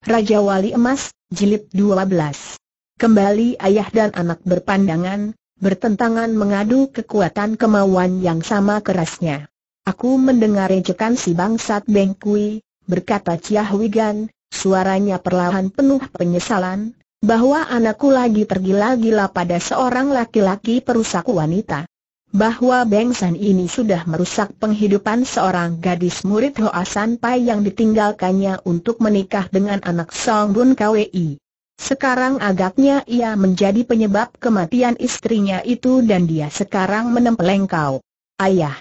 Raja Wali Emas, Jilid 12. Kembali ayah dan anak berpandangan, bertentangan mengadu kekuatan kemauan yang sama kerasnya. Aku mendengar ejekan si bangsat Bengkui, berkata Ciah Wigan, suaranya perlahan penuh penyesalan, bahwa anakku lagi tergila-gila pada seorang laki-laki perusak wanita bahwa bengsan ini sudah merusak penghidupan seorang gadis murid Hoa San Pai yang ditinggalkannya untuk menikah dengan anak Song Bun Kwi. Sekarang agaknya ia menjadi penyebab kematian istrinya itu dan dia sekarang menempeleng kau. Ayah,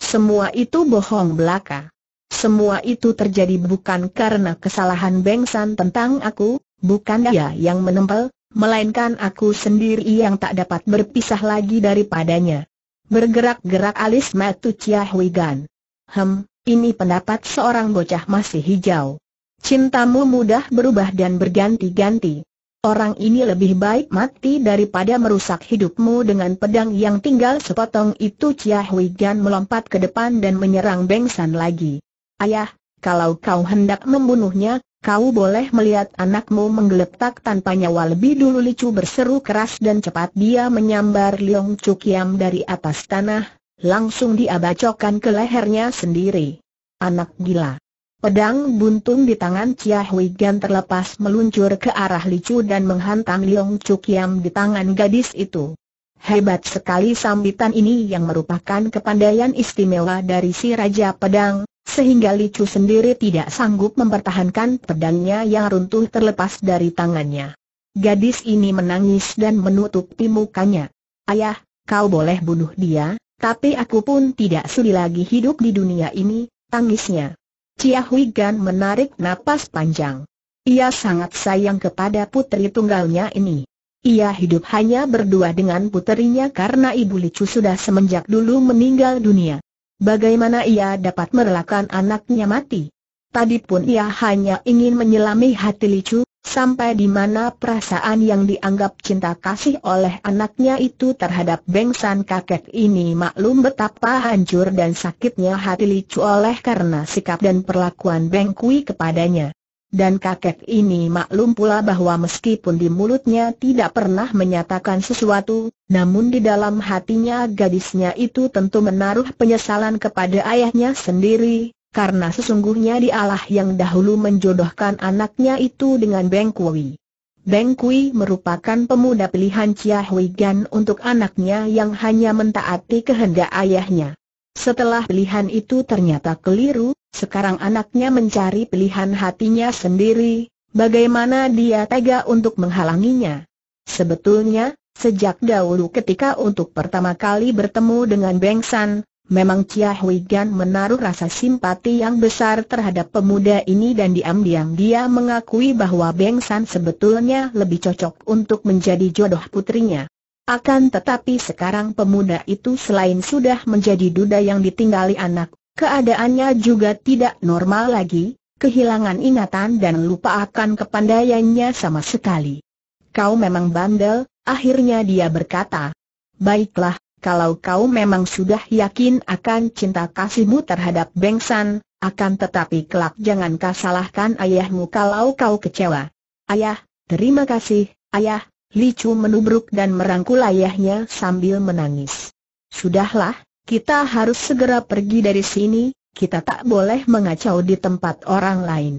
semua itu bohong belaka. Semua itu terjadi bukan karena kesalahan bengsan tentang aku, bukan dia yang menempel, melainkan aku sendiri yang tak dapat berpisah lagi daripadanya. Bergerak-gerak alis Matu Chia Hui Gan. Hem, ini pendapat seorang bocah masih hijau. Cintamu mudah berubah dan berganti-ganti. Orang ini lebih baik mati daripada merusak hidupmu dengan pedang yang tinggal sepotong itu Chia Hui Gan melompat ke depan dan menyerang Beng San lagi. Ayah, kalau kau hendak membunuhnya, Kau boleh melihat anakmu menggeletak tanpa nyawa lebih dulu Licu berseru keras dan cepat dia menyambar Leong Cukiam dari atas tanah, langsung bacokan ke lehernya sendiri. Anak gila. Pedang buntung di tangan Chia Hui Gan terlepas meluncur ke arah Licu dan menghantam Leong Cukiam di tangan gadis itu. Hebat sekali sambitan ini yang merupakan kepandaian istimewa dari si Raja Pedang, sehingga Li Chu sendiri tidak sanggup mempertahankan pedangnya yang runtuh terlepas dari tangannya. Gadis ini menangis dan menutupi mukanya. Ayah, kau boleh bunuh dia, tapi aku pun tidak sudi lagi hidup di dunia ini, tangisnya. Chia Hui Gan menarik napas panjang. Ia sangat sayang kepada putri tunggalnya ini. Ia hidup hanya berdua dengan puterinya karena ibu Li Chu sudah semenjak dulu meninggal dunia. Bagaimana ia dapat merelakan anaknya mati? Tadi pun ia hanya ingin menyelami hati Licu, sampai di mana perasaan yang dianggap cinta kasih oleh anaknya itu terhadap bengsan kakek ini maklum betapa hancur dan sakitnya hati Licu oleh karena sikap dan perlakuan Bengkui kepadanya. Dan kakek ini maklum pula bahwa meskipun di mulutnya tidak pernah menyatakan sesuatu, namun di dalam hatinya gadisnya itu tentu menaruh penyesalan kepada ayahnya sendiri, karena sesungguhnya dialah yang dahulu menjodohkan anaknya itu dengan Beng Kui. Beng Kui merupakan pemuda pilihan Chia Hui Gan untuk anaknya yang hanya mentaati kehendak ayahnya. Setelah pilihan itu ternyata keliru, sekarang anaknya mencari pilihan hatinya sendiri, bagaimana dia tega untuk menghalanginya. Sebetulnya, sejak dahulu ketika untuk pertama kali bertemu dengan Beng San, memang Chia Hui Gan menaruh rasa simpati yang besar terhadap pemuda ini dan diam-diam dia mengakui bahwa Beng San sebetulnya lebih cocok untuk menjadi jodoh putrinya. Akan tetapi sekarang pemuda itu selain sudah menjadi duda yang ditinggali anak, keadaannya juga tidak normal lagi, kehilangan ingatan dan lupa akan kepandaiannya sama sekali. Kau memang bandel, akhirnya dia berkata. Baiklah, kalau kau memang sudah yakin akan cinta kasihmu terhadap Bengsan, akan tetapi kelak jangan kau salahkan ayahmu kalau kau kecewa. Ayah, terima kasih, ayah, Licu menubruk dan merangkul ayahnya sambil menangis. Sudahlah, kita harus segera pergi dari sini, kita tak boleh mengacau di tempat orang lain.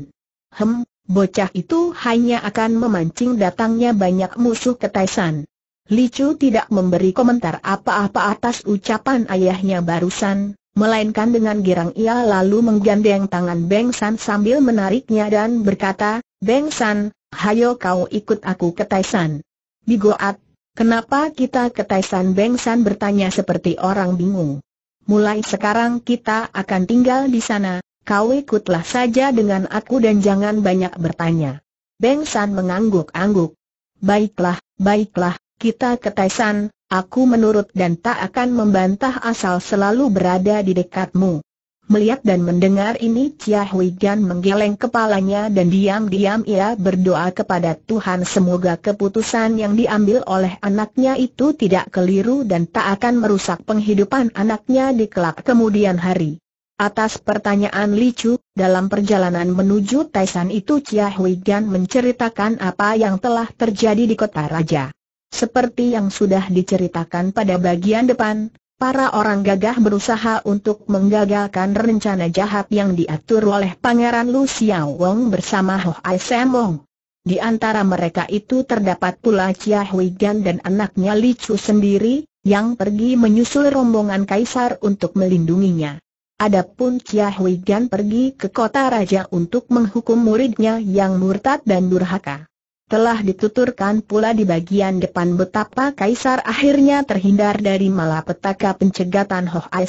Hem, bocah itu hanya akan memancing datangnya banyak musuh ke Taisan. Licu tidak memberi komentar apa-apa atas ucapan ayahnya barusan, melainkan dengan girang ia lalu menggandeng tangan Beng San sambil menariknya dan berkata, Beng San, hayo kau ikut aku ke Taisan. Bigoat, kenapa kita ke Taisan Bengsan bertanya seperti orang bingung. Mulai sekarang kita akan tinggal di sana, kau ikutlah saja dengan aku dan jangan banyak bertanya. Bengsan mengangguk-angguk. Baiklah, baiklah, kita ke Taisan, aku menurut dan tak akan membantah asal selalu berada di dekatmu. Melihat dan mendengar ini Chia Hui Gan menggeleng kepalanya dan diam-diam ia berdoa kepada Tuhan semoga keputusan yang diambil oleh anaknya itu tidak keliru dan tak akan merusak penghidupan anaknya di kelak kemudian hari. Atas pertanyaan Li Chu, dalam perjalanan menuju Taisan itu Chia Hui Gan menceritakan apa yang telah terjadi di kota raja. Seperti yang sudah diceritakan pada bagian depan, Para orang gagah berusaha untuk menggagalkan rencana jahat yang diatur oleh Pangeran Lu Xiao Wong bersama Ho Ai Sam Wong. Di antara mereka itu terdapat pula Chia Hui Gan dan anaknya Li Chu sendiri, yang pergi menyusul rombongan kaisar untuk melindunginya. Adapun Chia Hui Gan pergi ke kota raja untuk menghukum muridnya yang murtad dan durhaka. Telah dituturkan pula di bagian depan betapa Kaisar akhirnya terhindar dari malapetaka pencegatan Hoh Ai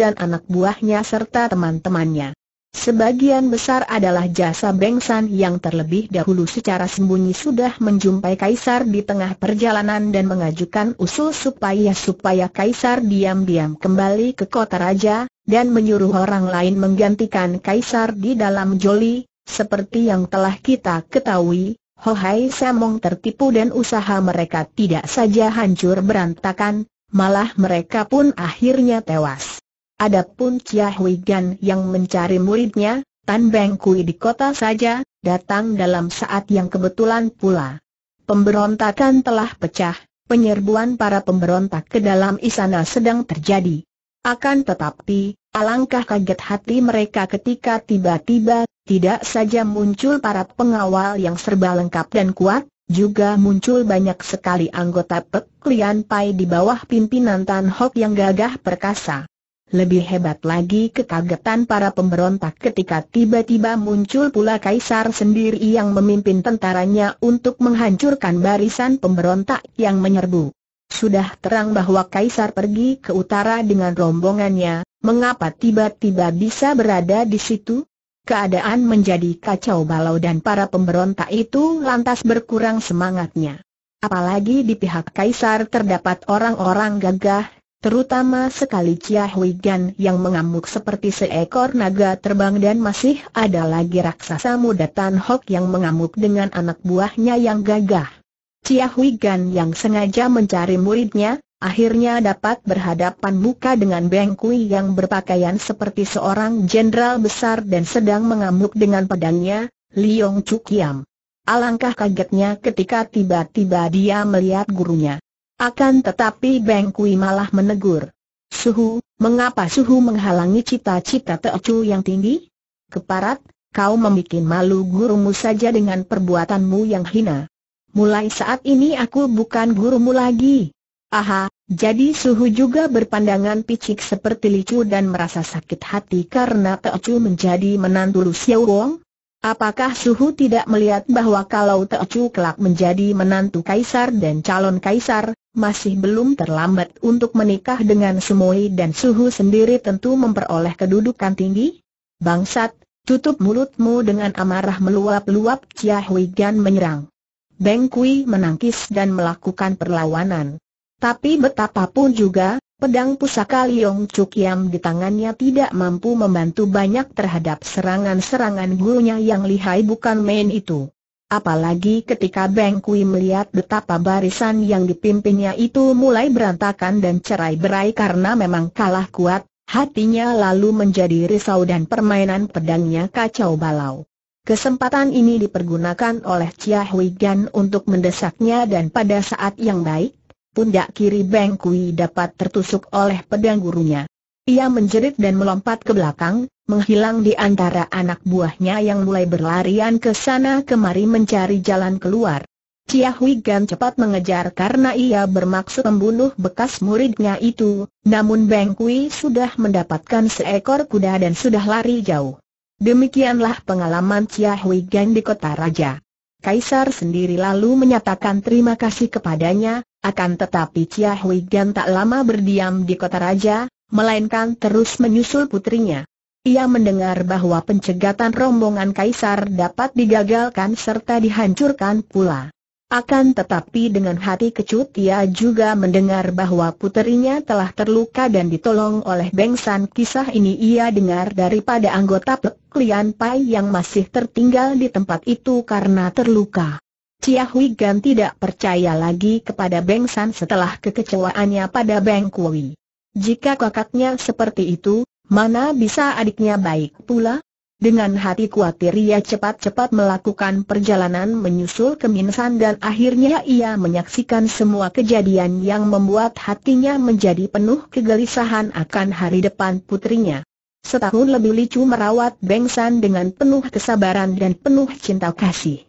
dan anak buahnya serta teman-temannya. Sebagian besar adalah jasa Bengsan yang terlebih dahulu secara sembunyi sudah menjumpai Kaisar di tengah perjalanan dan mengajukan usul supaya-supaya Kaisar diam-diam kembali ke kota raja, dan menyuruh orang lain menggantikan Kaisar di dalam joli, seperti yang telah kita ketahui, Ho Hai Samong tertipu dan usaha mereka tidak saja hancur berantakan, malah mereka pun akhirnya tewas. Adapun Chia Hui Gan yang mencari muridnya, Tan Beng Kui di kota saja, datang dalam saat yang kebetulan pula. Pemberontakan telah pecah, penyerbuan para pemberontak ke dalam istana sedang terjadi. Akan tetapi, Alangkah kaget hati mereka ketika tiba-tiba, tidak saja muncul para pengawal yang serba lengkap dan kuat, juga muncul banyak sekali anggota Lian Pai di bawah pimpinan Tan Hok yang gagah perkasa. Lebih hebat lagi kekagetan para pemberontak ketika tiba-tiba muncul pula Kaisar sendiri yang memimpin tentaranya untuk menghancurkan barisan pemberontak yang menyerbu. Sudah terang bahwa Kaisar pergi ke utara dengan rombongannya, Mengapa tiba-tiba bisa berada di situ? Keadaan menjadi kacau balau dan para pemberontak itu lantas berkurang semangatnya. Apalagi di pihak kaisar terdapat orang-orang gagah, terutama sekali Chia Hui yang mengamuk seperti seekor naga terbang dan masih ada lagi raksasa muda Tan Hok yang mengamuk dengan anak buahnya yang gagah. Chia Hui yang sengaja mencari muridnya, akhirnya dapat berhadapan muka dengan Beng Kui yang berpakaian seperti seorang jenderal besar dan sedang mengamuk dengan pedangnya, Liong Chuk Alangkah kagetnya ketika tiba-tiba dia melihat gurunya. Akan tetapi Beng Kui malah menegur. Suhu, mengapa Suhu menghalangi cita-cita Teocu yang tinggi? Keparat, kau membuat malu gurumu saja dengan perbuatanmu yang hina. Mulai saat ini aku bukan gurumu lagi. Aha, jadi Suhu juga berpandangan picik seperti Licu dan merasa sakit hati karena Teocu menjadi menantu Lu Xiao Wong? Apakah Suhu tidak melihat bahwa kalau Teocu kelak menjadi menantu kaisar dan calon kaisar, masih belum terlambat untuk menikah dengan Sumoi dan Suhu sendiri tentu memperoleh kedudukan tinggi? Bangsat, tutup mulutmu dengan amarah meluap-luap Chia Hui Gan menyerang. Beng Kui menangkis dan melakukan perlawanan. Tapi betapapun juga, pedang pusaka Liong Chuk Yam di tangannya tidak mampu membantu banyak terhadap serangan-serangan gurunya yang lihai bukan main itu. Apalagi ketika Beng Kui melihat betapa barisan yang dipimpinnya itu mulai berantakan dan cerai berai karena memang kalah kuat, hatinya lalu menjadi risau dan permainan pedangnya kacau balau. Kesempatan ini dipergunakan oleh Chia Hui Gan untuk mendesaknya dan pada saat yang baik, pundak kiri Beng Kui dapat tertusuk oleh pedang gurunya. Ia menjerit dan melompat ke belakang, menghilang di antara anak buahnya yang mulai berlarian ke sana kemari mencari jalan keluar. Chia Hui Gan cepat mengejar karena ia bermaksud membunuh bekas muridnya itu, namun Beng Kui sudah mendapatkan seekor kuda dan sudah lari jauh. Demikianlah pengalaman Chia Hui Gan di kota raja. Kaisar sendiri lalu menyatakan terima kasih kepadanya, akan tetapi Chia Hui Gan tak lama berdiam di kota raja, melainkan terus menyusul putrinya. Ia mendengar bahwa pencegatan rombongan kaisar dapat digagalkan serta dihancurkan pula. Akan tetapi dengan hati kecut ia juga mendengar bahwa putrinya telah terluka dan ditolong oleh Bengsan kisah ini ia dengar daripada anggota Pek Pai yang masih tertinggal di tempat itu karena terluka. Chia Hui Gan tidak percaya lagi kepada Beng San setelah kekecewaannya pada Beng Kui. Jika kakaknya seperti itu, mana bisa adiknya baik pula? Dengan hati khawatir ia cepat-cepat melakukan perjalanan menyusul ke Minsan dan akhirnya ia menyaksikan semua kejadian yang membuat hatinya menjadi penuh kegelisahan akan hari depan putrinya. Setahun lebih Licu merawat Beng San dengan penuh kesabaran dan penuh cinta kasih.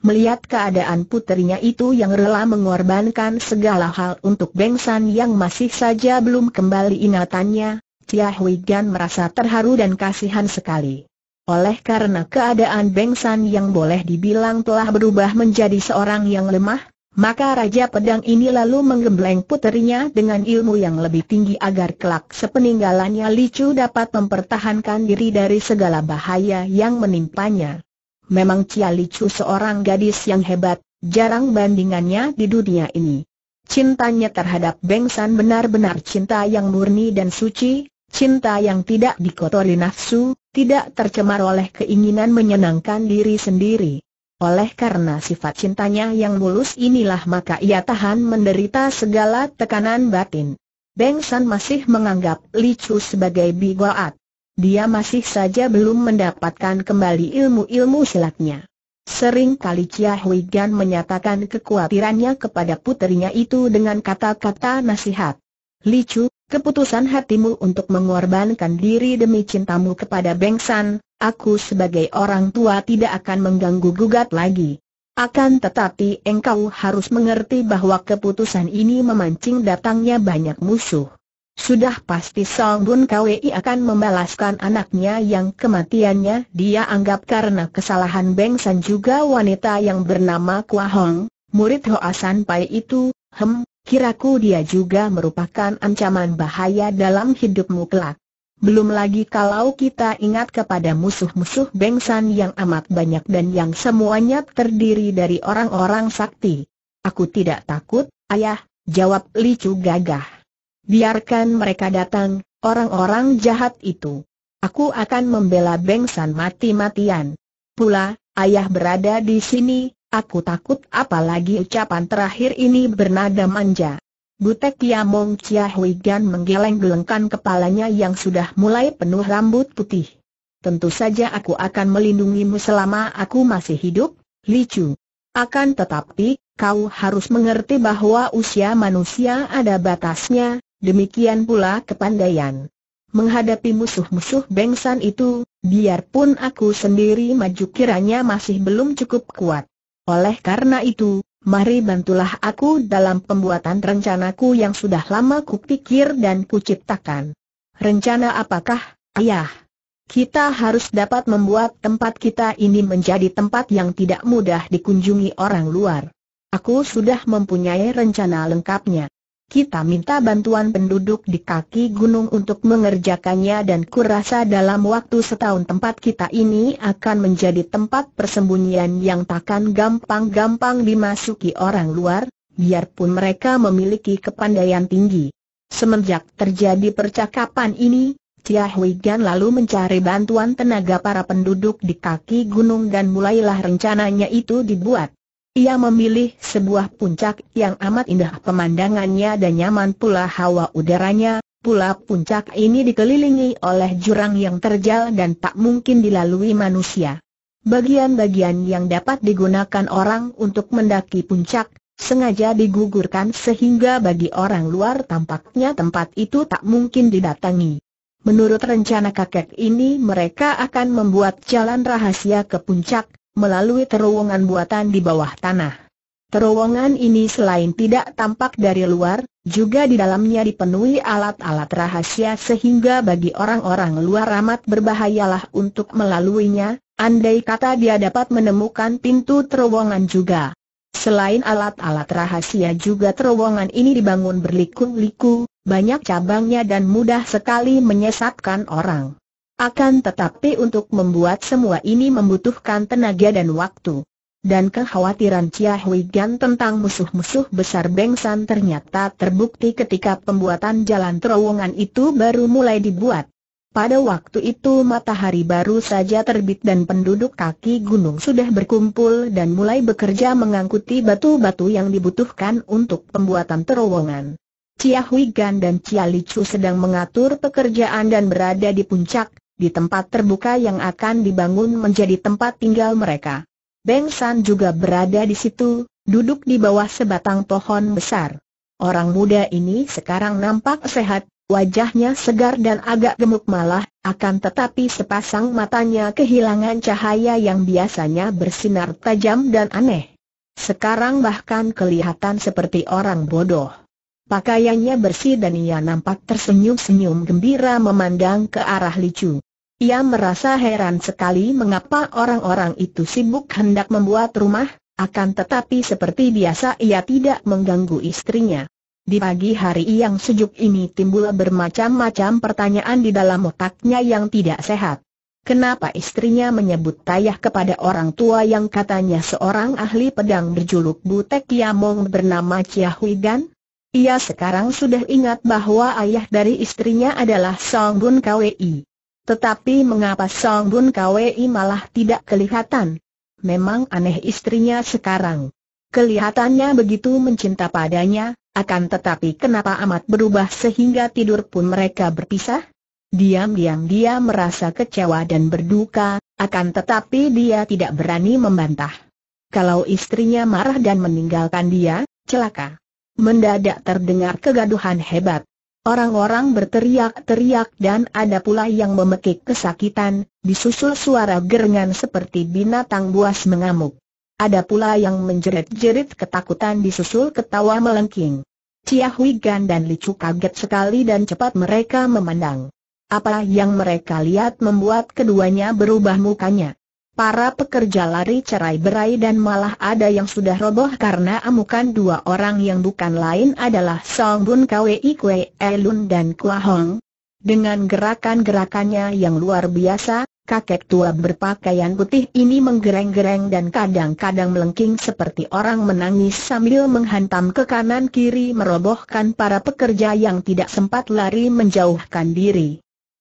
Melihat keadaan putrinya itu yang rela mengorbankan segala hal untuk Bengsan yang masih saja belum kembali ingatannya, Cia Hui Gan merasa terharu dan kasihan sekali. Oleh karena keadaan Bengsan yang boleh dibilang telah berubah menjadi seorang yang lemah, maka Raja Pedang ini lalu menggembleng putrinya dengan ilmu yang lebih tinggi agar kelak sepeninggalannya Licu dapat mempertahankan diri dari segala bahaya yang menimpanya. Memang Cia Licu seorang gadis yang hebat, jarang bandingannya di dunia ini. Cintanya terhadap Beng San benar-benar cinta yang murni dan suci, cinta yang tidak dikotori nafsu, tidak tercemar oleh keinginan menyenangkan diri sendiri. Oleh karena sifat cintanya yang mulus inilah maka ia tahan menderita segala tekanan batin. Beng San masih menganggap Li sebagai bigoat dia masih saja belum mendapatkan kembali ilmu-ilmu silatnya. Sering kali Chia Hui Gan menyatakan kekhawatirannya kepada puterinya itu dengan kata-kata nasihat. Li Chu, keputusan hatimu untuk mengorbankan diri demi cintamu kepada Beng San, aku sebagai orang tua tidak akan mengganggu-gugat lagi. Akan tetapi engkau harus mengerti bahwa keputusan ini memancing datangnya banyak musuh. Sudah pasti Song Bun KWI akan membalaskan anaknya yang kematiannya dia anggap karena kesalahan Beng San juga wanita yang bernama Kwa Hong, murid Hoa San Pai itu, hem, kiraku dia juga merupakan ancaman bahaya dalam hidupmu kelak. Belum lagi kalau kita ingat kepada musuh-musuh Beng San yang amat banyak dan yang semuanya terdiri dari orang-orang sakti. Aku tidak takut, ayah, jawab Li Chu gagah. Biarkan mereka datang, orang-orang jahat itu. Aku akan membela Bengsan mati-matian. Pula, ayah berada di sini, aku takut apalagi ucapan terakhir ini bernada manja. Butek Kiamong Chia Hui Gan menggeleng-gelengkan kepalanya yang sudah mulai penuh rambut putih. Tentu saja aku akan melindungimu selama aku masih hidup, Licu. Akan tetapi, kau harus mengerti bahwa usia manusia ada batasnya, demikian pula kepandaian. Menghadapi musuh-musuh bengsan itu, biarpun aku sendiri maju kiranya masih belum cukup kuat. Oleh karena itu, mari bantulah aku dalam pembuatan rencanaku yang sudah lama kupikir dan kuciptakan. Rencana apakah, ayah? Kita harus dapat membuat tempat kita ini menjadi tempat yang tidak mudah dikunjungi orang luar. Aku sudah mempunyai rencana lengkapnya kita minta bantuan penduduk di kaki gunung untuk mengerjakannya dan kurasa dalam waktu setahun tempat kita ini akan menjadi tempat persembunyian yang takkan gampang-gampang dimasuki orang luar, biarpun mereka memiliki kepandaian tinggi. Semenjak terjadi percakapan ini, Chia Hui Gan lalu mencari bantuan tenaga para penduduk di kaki gunung dan mulailah rencananya itu dibuat. Ia memilih sebuah puncak yang amat indah pemandangannya dan nyaman pula hawa udaranya, pula puncak ini dikelilingi oleh jurang yang terjal dan tak mungkin dilalui manusia. Bagian-bagian yang dapat digunakan orang untuk mendaki puncak, sengaja digugurkan sehingga bagi orang luar tampaknya tempat itu tak mungkin didatangi. Menurut rencana kakek ini mereka akan membuat jalan rahasia ke puncak, melalui terowongan buatan di bawah tanah. Terowongan ini selain tidak tampak dari luar, juga di dalamnya dipenuhi alat-alat rahasia sehingga bagi orang-orang luar amat berbahayalah untuk melaluinya, andai kata dia dapat menemukan pintu terowongan juga. Selain alat-alat rahasia juga terowongan ini dibangun berliku-liku, banyak cabangnya dan mudah sekali menyesatkan orang. Akan tetapi untuk membuat semua ini membutuhkan tenaga dan waktu. Dan kekhawatiran Chia Hui Gan tentang musuh-musuh besar San ternyata terbukti ketika pembuatan jalan terowongan itu baru mulai dibuat. Pada waktu itu matahari baru saja terbit dan penduduk kaki gunung sudah berkumpul dan mulai bekerja mengangkuti batu-batu yang dibutuhkan untuk pembuatan terowongan. Chia Hui Gan dan Chia Li Chu sedang mengatur pekerjaan dan berada di puncak, di tempat terbuka yang akan dibangun menjadi tempat tinggal mereka. Beng San juga berada di situ, duduk di bawah sebatang pohon besar. Orang muda ini sekarang nampak sehat, wajahnya segar dan agak gemuk malah, akan tetapi sepasang matanya kehilangan cahaya yang biasanya bersinar tajam dan aneh. Sekarang bahkan kelihatan seperti orang bodoh. Pakaiannya bersih dan ia nampak tersenyum-senyum gembira memandang ke arah Licu. Ia merasa heran sekali mengapa orang-orang itu sibuk hendak membuat rumah, akan tetapi seperti biasa ia tidak mengganggu istrinya. Di pagi hari yang sejuk ini timbul bermacam-macam pertanyaan di dalam otaknya yang tidak sehat. Kenapa istrinya menyebut tayah kepada orang tua yang katanya seorang ahli pedang berjuluk Butek Yamong bernama Chia Hui Gan? Ia sekarang sudah ingat bahwa ayah dari istrinya adalah Song Bun Kwei. Tetapi mengapa Song Bun Kwei malah tidak kelihatan? Memang aneh istrinya sekarang. Kelihatannya begitu mencinta padanya, akan tetapi kenapa amat berubah sehingga tidur pun mereka berpisah? Diam-diam dia merasa kecewa dan berduka, akan tetapi dia tidak berani membantah. Kalau istrinya marah dan meninggalkan dia, celaka. Mendadak terdengar kegaduhan hebat. Orang-orang berteriak-teriak dan ada pula yang memekik kesakitan, disusul suara gerengan seperti binatang buas mengamuk. Ada pula yang menjerit-jerit ketakutan disusul ketawa melengking. Cia Hui dan Licu kaget sekali dan cepat mereka memandang. Apa yang mereka lihat membuat keduanya berubah mukanya. Para pekerja lari cerai berai dan malah ada yang sudah roboh karena amukan dua orang yang bukan lain adalah Song Bun Kwei Kwe Elun eh dan Kua Hong. Dengan gerakan-gerakannya yang luar biasa, kakek tua berpakaian putih ini menggereng-gereng dan kadang-kadang melengking seperti orang menangis sambil menghantam ke kanan kiri merobohkan para pekerja yang tidak sempat lari menjauhkan diri.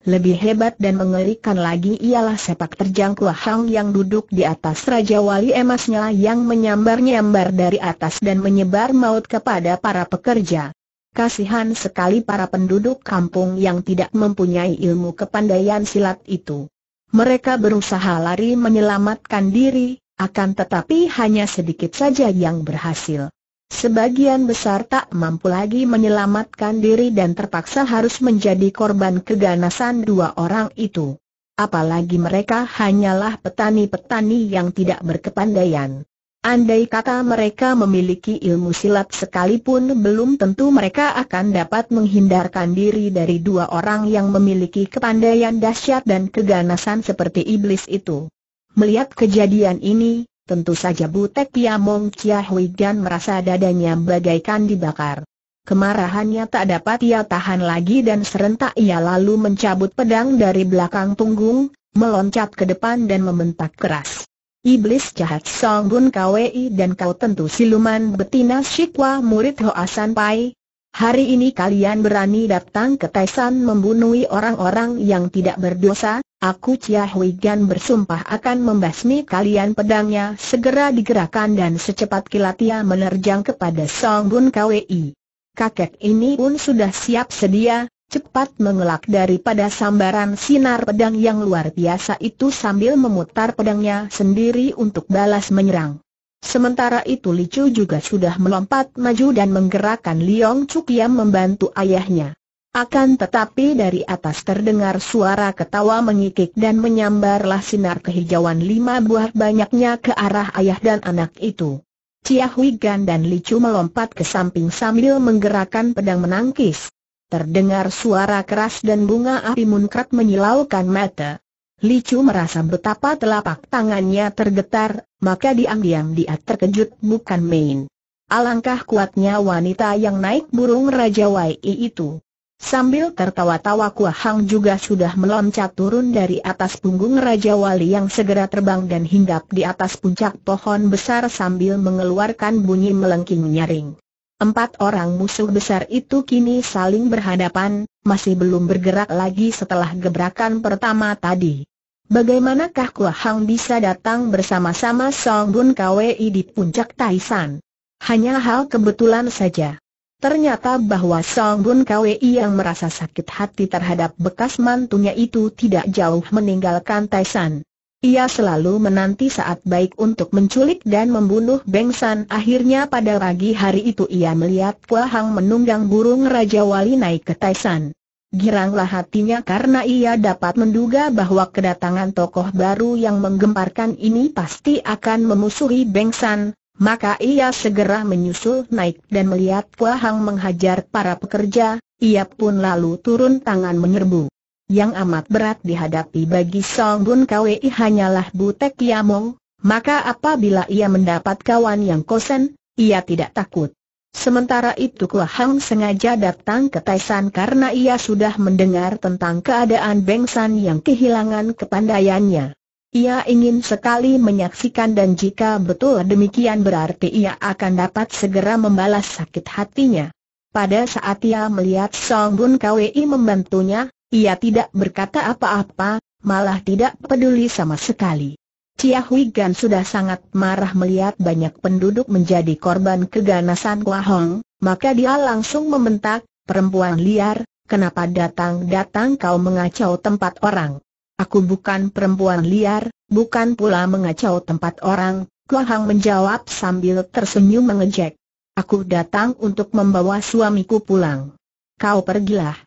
Lebih hebat dan mengerikan lagi ialah sepak terjang Kua yang duduk di atas Raja Wali emasnya yang menyambar-nyambar dari atas dan menyebar maut kepada para pekerja. Kasihan sekali para penduduk kampung yang tidak mempunyai ilmu kepandaian silat itu. Mereka berusaha lari menyelamatkan diri, akan tetapi hanya sedikit saja yang berhasil. Sebagian besar tak mampu lagi menyelamatkan diri dan terpaksa harus menjadi korban keganasan dua orang itu. Apalagi mereka hanyalah petani-petani yang tidak berkepandaian. Andai kata mereka memiliki ilmu silat sekalipun belum tentu mereka akan dapat menghindarkan diri dari dua orang yang memiliki kepandaian dahsyat dan keganasan seperti iblis itu. Melihat kejadian ini, Tentu saja Butek Piamong Chia Hui dan merasa dadanya bagaikan dibakar. Kemarahannya tak dapat ia tahan lagi dan serentak ia lalu mencabut pedang dari belakang punggung, meloncat ke depan dan membentak keras. Iblis jahat Song Bun Kwei dan kau tentu siluman betina Shikwa murid Hoa San Pai, hari ini kalian berani datang ke Taisan membunuhi orang-orang yang tidak berdosa, aku Chia Hui Gan bersumpah akan membasmi kalian pedangnya segera digerakkan dan secepat kilat ia menerjang kepada Song Bun Kwei. Kakek ini pun sudah siap sedia, cepat mengelak daripada sambaran sinar pedang yang luar biasa itu sambil memutar pedangnya sendiri untuk balas menyerang. Sementara itu Li Chu juga sudah melompat maju dan menggerakkan Liong Chuk yang membantu ayahnya. Akan tetapi dari atas terdengar suara ketawa mengikik dan menyambarlah sinar kehijauan lima buah banyaknya ke arah ayah dan anak itu. Chia Hui Gan dan Li Chu melompat ke samping sambil menggerakkan pedang menangkis. Terdengar suara keras dan bunga api munkrat menyilaukan mata. Licu merasa betapa telapak tangannya tergetar, maka diam-diam dia terkejut bukan main. Alangkah kuatnya wanita yang naik burung Raja Wai itu. Sambil tertawa-tawa Kua Hang juga sudah meloncat turun dari atas punggung Raja Wali yang segera terbang dan hinggap di atas puncak pohon besar sambil mengeluarkan bunyi melengking nyaring. Empat orang musuh besar itu kini saling berhadapan, masih belum bergerak lagi setelah gebrakan pertama tadi. Bagaimanakah Kua Hang bisa datang bersama-sama Song Bun Kwei di puncak Taisan? Hanya hal kebetulan saja. Ternyata bahwa Song Bun Kwei yang merasa sakit hati terhadap bekas mantunya itu tidak jauh meninggalkan Taisan. Ia selalu menanti saat baik untuk menculik dan membunuh Beng San. Akhirnya pada pagi hari itu ia melihat Kua Hang menunggang burung Raja Wali naik ke Taisan. Giranglah hatinya karena ia dapat menduga bahwa kedatangan tokoh baru yang menggemparkan ini pasti akan memusuhi Beng San, maka ia segera menyusul naik dan melihat Kua Hang menghajar para pekerja, ia pun lalu turun tangan menyerbu yang amat berat dihadapi bagi Song Bun Kwei hanyalah Butek Yamong, maka apabila ia mendapat kawan yang kosen, ia tidak takut. Sementara itu Kua Hang sengaja datang ke Taisan karena ia sudah mendengar tentang keadaan Beng San yang kehilangan kepandaiannya. Ia ingin sekali menyaksikan dan jika betul demikian berarti ia akan dapat segera membalas sakit hatinya. Pada saat ia melihat Song Bun Kwei membantunya, ia tidak berkata apa-apa, malah tidak peduli sama sekali. Chia Hui Gan sudah sangat marah melihat banyak penduduk menjadi korban keganasan Kua Hong, maka dia langsung membentak, perempuan liar, kenapa datang-datang kau mengacau tempat orang? Aku bukan perempuan liar, bukan pula mengacau tempat orang, Kua Hong menjawab sambil tersenyum mengejek. Aku datang untuk membawa suamiku pulang. Kau pergilah.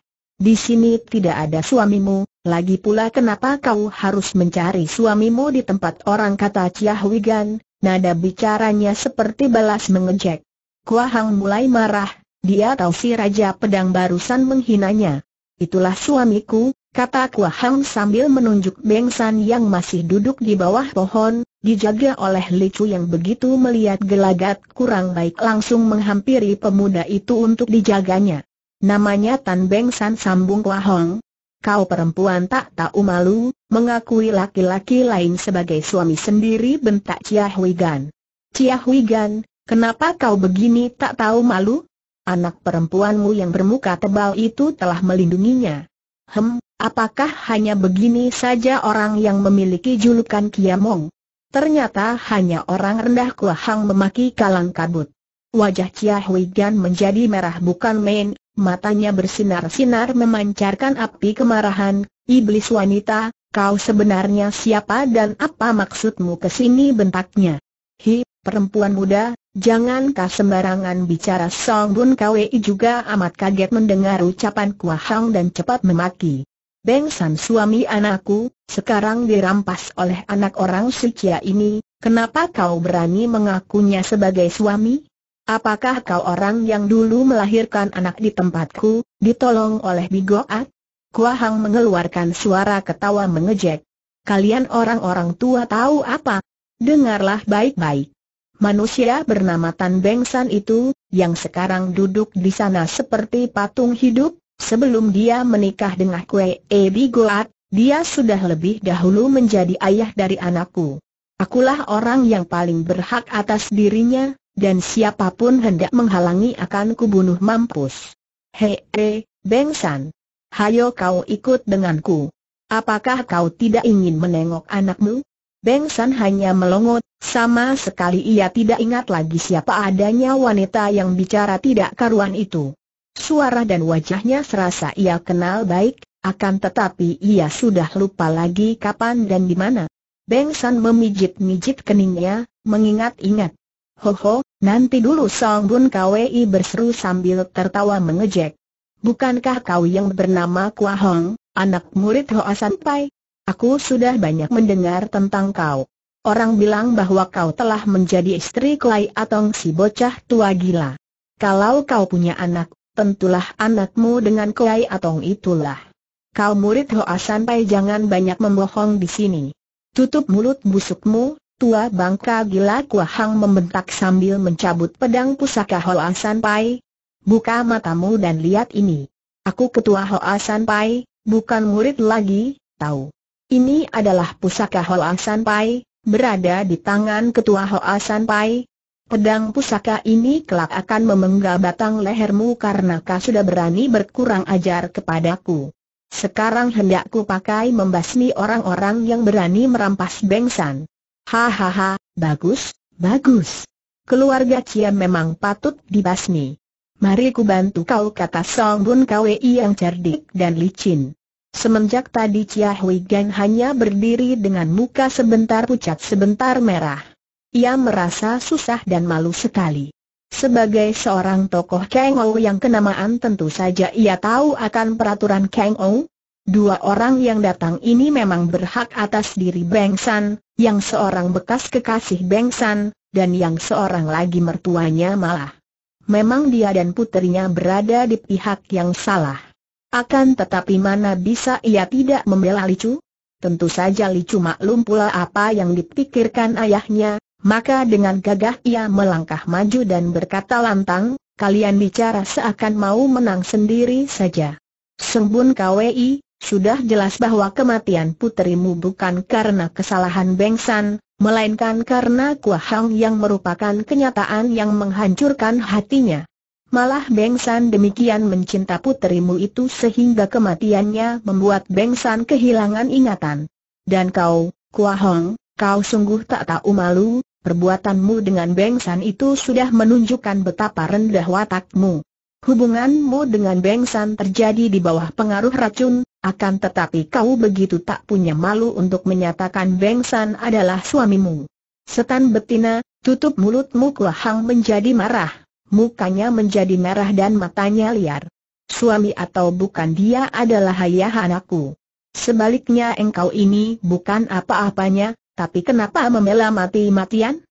Di sini tidak ada suamimu, lagi pula kenapa kau harus mencari suamimu di tempat orang kata Chia Huigan, nada bicaranya seperti balas mengejek. Hang mulai marah, dia tahu si Raja Pedang barusan menghinanya. Itulah suamiku, kata Hang sambil menunjuk Beng San yang masih duduk di bawah pohon, dijaga oleh Chu yang begitu melihat gelagat kurang baik langsung menghampiri pemuda itu untuk dijaganya. Namanya Tan Beng San sambung Hong. Kau perempuan tak tahu malu, mengakui laki-laki lain sebagai suami sendiri bentak Chia Hui Gan. Chia Hui Gan, kenapa kau begini tak tahu malu? Anak perempuanmu yang bermuka tebal itu telah melindunginya. Hem, apakah hanya begini saja orang yang memiliki julukan Kiamong? Ternyata hanya orang rendah Kuahang memaki kalang kabut. Wajah Chia Hui Gan menjadi merah bukan main, Matanya bersinar-sinar memancarkan api kemarahan, iblis wanita, kau sebenarnya siapa dan apa maksudmu kesini bentaknya? Hi, perempuan muda, jangan jangankah sembarangan bicara Song Bun Kwei juga amat kaget mendengar ucapan Kua Hang dan cepat memaki. Beng San suami anakku, sekarang dirampas oleh anak orang Sucia ini, kenapa kau berani mengakunya sebagai suami? Apakah kau orang yang dulu melahirkan anak di tempatku, ditolong oleh Bigoat? Kuahang mengeluarkan suara ketawa mengejek. Kalian orang-orang tua tahu apa? Dengarlah baik-baik. Manusia bernama Tan Bengsan itu, yang sekarang duduk di sana seperti patung hidup, sebelum dia menikah dengan Kue E Bigoat, dia sudah lebih dahulu menjadi ayah dari anakku. Akulah orang yang paling berhak atas dirinya, dan siapapun hendak menghalangi akan kubunuh mampus. Hei, he, Bengsan. Hayo kau ikut denganku. Apakah kau tidak ingin menengok anakmu? Bengsan hanya melongot, sama sekali ia tidak ingat lagi siapa adanya wanita yang bicara tidak karuan itu. Suara dan wajahnya serasa ia kenal baik, akan tetapi ia sudah lupa lagi kapan dan di mana. Bengsan memijit-mijit keningnya, mengingat-ingat. Ho ho, nanti dulu Song Bun Kwei berseru sambil tertawa mengejek. Bukankah kau yang bernama Kua Hong, anak murid Hoa Pai? Aku sudah banyak mendengar tentang kau. Orang bilang bahwa kau telah menjadi istri Klai Atong si bocah tua gila. Kalau kau punya anak, tentulah anakmu dengan Klai Atong itulah. Kau murid Hoa Pai jangan banyak membohong di sini. Tutup mulut busukmu, Tua bangka gila hang membentak sambil mencabut pedang pusaka Hoa San Pai. Buka matamu dan lihat ini. Aku ketua Hoa San Pai, bukan murid lagi, tahu. Ini adalah pusaka Hoa San Pai, berada di tangan ketua Hoa San Pai. Pedang pusaka ini kelak akan memenggal batang lehermu karena kau sudah berani berkurang ajar kepadaku. Sekarang hendakku pakai membasmi orang-orang yang berani merampas bengsan. Hahaha, bagus, bagus. Keluarga Cia memang patut dibasmi. Mari ku bantu kau kata Song Bun Kwi yang cerdik dan licin. Semenjak tadi Cia Hui Gang hanya berdiri dengan muka sebentar pucat sebentar merah. Ia merasa susah dan malu sekali. Sebagai seorang tokoh Kang Ou yang kenamaan tentu saja ia tahu akan peraturan Kang Ou, Dua orang yang datang ini memang berhak atas diri Beng San, yang seorang bekas kekasih Beng San, dan yang seorang lagi mertuanya malah. Memang dia dan putrinya berada di pihak yang salah. Akan tetapi mana bisa ia tidak membela Licu? Tentu saja Licu maklum pula apa yang dipikirkan ayahnya, maka dengan gagah ia melangkah maju dan berkata lantang, kalian bicara seakan mau menang sendiri saja. Sembun KWI, sudah jelas bahwa kematian puterimu bukan karena kesalahan Bengsan, melainkan karena Kuahang yang merupakan kenyataan yang menghancurkan hatinya. Malah Bengsan demikian mencinta puterimu itu sehingga kematiannya membuat Bengsan kehilangan ingatan. Dan kau, Hong, kau sungguh tak tahu malu, perbuatanmu dengan Bengsan itu sudah menunjukkan betapa rendah watakmu. Hubunganmu dengan Bengsan terjadi di bawah pengaruh racun, akan tetapi kau begitu tak punya malu untuk menyatakan Beng San adalah suamimu. Setan betina, tutup mulutmu Kuahang menjadi marah, mukanya menjadi merah dan matanya liar. Suami atau bukan dia adalah ayah anakku. Sebaliknya engkau ini bukan apa-apanya, tapi kenapa memelamati matian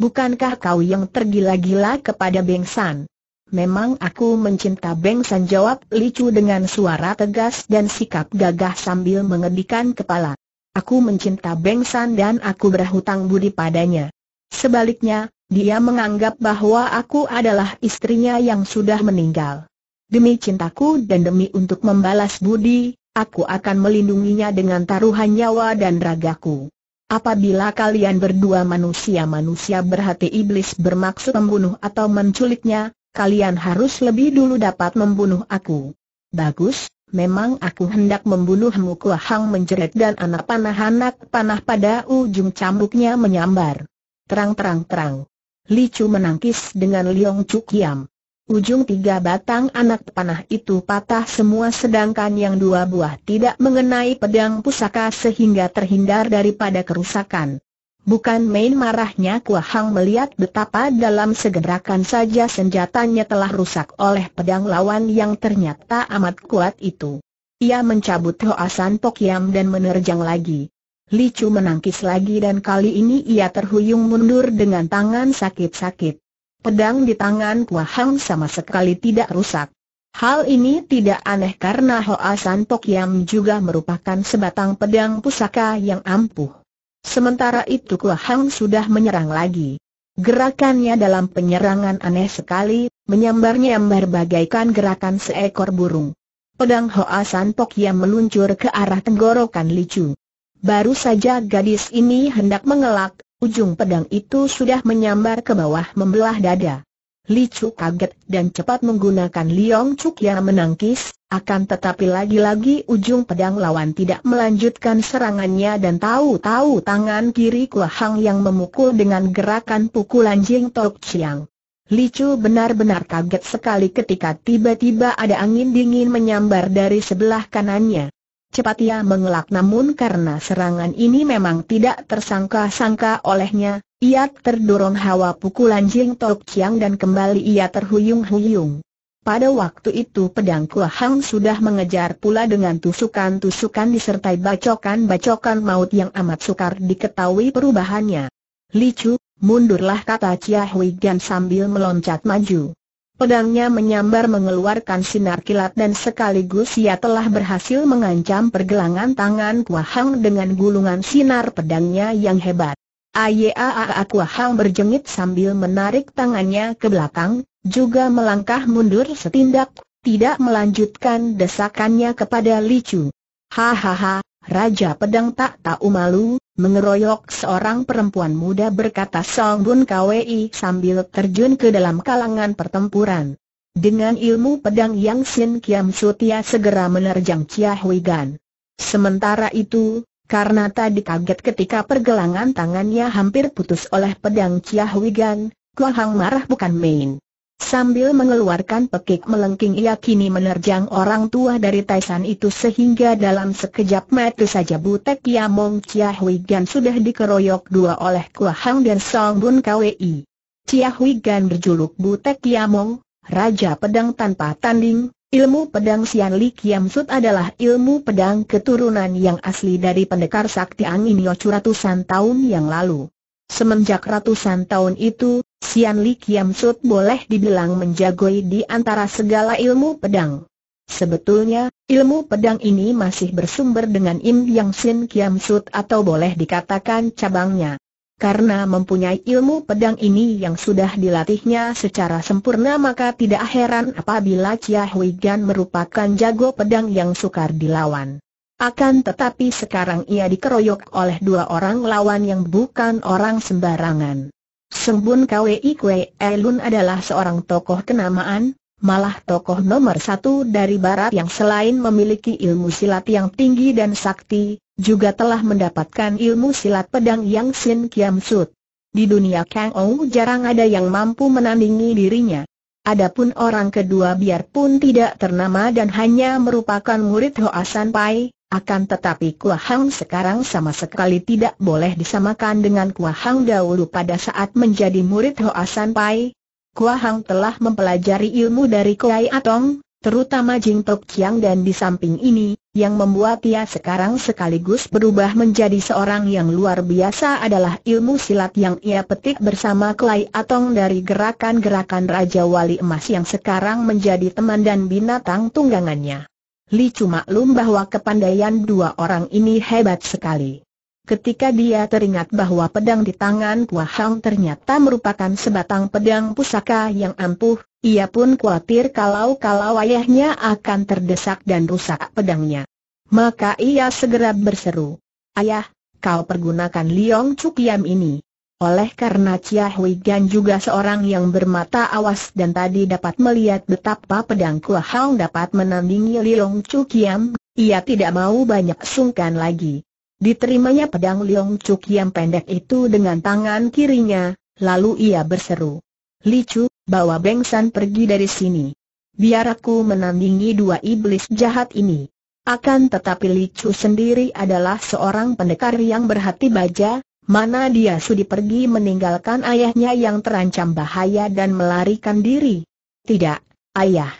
Bukankah kau yang tergila-gila kepada Beng San? Memang aku mencinta Beng San jawab Licu dengan suara tegas dan sikap gagah sambil mengedikan kepala. Aku mencinta Beng San dan aku berhutang budi padanya. Sebaliknya, dia menganggap bahwa aku adalah istrinya yang sudah meninggal. Demi cintaku dan demi untuk membalas budi, aku akan melindunginya dengan taruhan nyawa dan ragaku. Apabila kalian berdua manusia-manusia berhati iblis bermaksud membunuh atau menculiknya, kalian harus lebih dulu dapat membunuh aku. Bagus, memang aku hendak membunuhmu Kuahang menjerit dan anak panah-anak panah pada ujung cambuknya menyambar. Terang-terang-terang. Li Chu menangkis dengan Liong Chu Kiam. Ujung tiga batang anak panah itu patah semua sedangkan yang dua buah tidak mengenai pedang pusaka sehingga terhindar daripada kerusakan. Bukan main marahnya Kuahang melihat betapa dalam segerakan saja senjatanya telah rusak oleh pedang lawan yang ternyata amat kuat itu. Ia mencabut Hoasan Pokyam dan menerjang lagi. Li Chu menangkis lagi dan kali ini ia terhuyung mundur dengan tangan sakit-sakit. Pedang di tangan Kuahang sama sekali tidak rusak. Hal ini tidak aneh karena Hoasan Pokyam juga merupakan sebatang pedang pusaka yang ampuh. Sementara itu Kua Hang sudah menyerang lagi. Gerakannya dalam penyerangan aneh sekali, menyambar-nyambar bagaikan gerakan seekor burung. Pedang Hoa San Pok yang meluncur ke arah tenggorokan Licu. Baru saja gadis ini hendak mengelak, ujung pedang itu sudah menyambar ke bawah membelah dada. Li Chu kaget dan cepat menggunakan Liong Chuk yang menangkis, akan tetapi lagi-lagi ujung pedang lawan tidak melanjutkan serangannya dan tahu-tahu tangan kiri Kua Hang yang memukul dengan gerakan pukulan Jing Tok Chiang. Li Chu benar-benar kaget sekali ketika tiba-tiba ada angin dingin menyambar dari sebelah kanannya. Cepat ia mengelak namun karena serangan ini memang tidak tersangka-sangka olehnya, ia terdorong hawa pukulan Jing Tok Chiang dan kembali ia terhuyung-huyung. Pada waktu itu pedang Kua Hang sudah mengejar pula dengan tusukan-tusukan disertai bacokan-bacokan maut yang amat sukar diketahui perubahannya. Licu, mundurlah kata Chia Hui Gan sambil meloncat maju. Pedangnya menyambar mengeluarkan sinar kilat dan sekaligus ia telah berhasil mengancam pergelangan tangan Kua Hang dengan gulungan sinar pedangnya yang hebat aku Akuahang berjengit sambil menarik tangannya ke belakang, juga melangkah mundur setindak, tidak melanjutkan desakannya kepada Licu. Hahaha, Raja Pedang tak tahu malu, mengeroyok seorang perempuan muda berkata Song Bun Kwei sambil terjun ke dalam kalangan pertempuran. Dengan ilmu pedang yang Sin Kiam Sutia segera menerjang Chia Hui Gan. Sementara itu, karena tadi kaget ketika pergelangan tangannya hampir putus oleh pedang Chia Wigan, Kuahang marah bukan main. Sambil mengeluarkan pekik melengking ia kini menerjang orang tua dari Taisan itu sehingga dalam sekejap mati saja butek Yamong Chia Huigan sudah dikeroyok dua oleh Kuahang dan Song Bun Kwi. Chia Huigan berjuluk butek Yamong, Raja Pedang Tanpa Tanding, Ilmu pedang Sian Li Kiam Sut adalah ilmu pedang keturunan yang asli dari pendekar sakti angin Yocu ratusan tahun yang lalu. Semenjak ratusan tahun itu, Sian Li Kiam Sut boleh dibilang menjagoi di antara segala ilmu pedang. Sebetulnya, ilmu pedang ini masih bersumber dengan Im Yang Sin Kiam Sut atau boleh dikatakan cabangnya. Karena mempunyai ilmu pedang ini yang sudah dilatihnya secara sempurna maka tidak heran apabila Chia Hui Gan merupakan jago pedang yang sukar dilawan. Akan tetapi sekarang ia dikeroyok oleh dua orang lawan yang bukan orang sembarangan. Sembun Kwei Kwei Elun adalah seorang tokoh kenamaan, malah tokoh nomor satu dari barat yang selain memiliki ilmu silat yang tinggi dan sakti, juga telah mendapatkan ilmu silat pedang yang Sin Kiam Sut. Di dunia Kang Ou jarang ada yang mampu menandingi dirinya. Adapun orang kedua biarpun tidak ternama dan hanya merupakan murid Hoasan Pai, akan tetapi Kua Hang sekarang sama sekali tidak boleh disamakan dengan Kua Hang dahulu pada saat menjadi murid Hoasan Pai. Kua Hang telah mempelajari ilmu dari Kuai Atong, terutama Jing Tok Chiang dan di samping ini, yang membuat ia sekarang sekaligus berubah menjadi seorang yang luar biasa adalah ilmu silat yang ia petik bersama Klai Atong dari gerakan-gerakan Raja Wali Emas yang sekarang menjadi teman dan binatang tunggangannya. Li cuma maklum bahwa kepandaian dua orang ini hebat sekali. Ketika dia teringat bahwa pedang di tangan Hang ternyata merupakan sebatang pedang pusaka yang ampuh, ia pun khawatir kalau-kalau ayahnya akan terdesak dan rusak pedangnya. Maka ia segera berseru, Ayah, kau pergunakan Liong Cukiam ini. Oleh karena Chia Hui Gan juga seorang yang bermata awas dan tadi dapat melihat betapa pedang Kua dapat menandingi Liong Cukiam, ia tidak mau banyak sungkan lagi. Diterimanya pedang Liong Cukiam pendek itu dengan tangan kirinya, lalu ia berseru. Licu, bawa Bengsan pergi dari sini. Biar aku menandingi dua iblis jahat ini. Akan tetapi Licu sendiri adalah seorang pendekar yang berhati baja, mana dia sudi pergi meninggalkan ayahnya yang terancam bahaya dan melarikan diri. Tidak, ayah.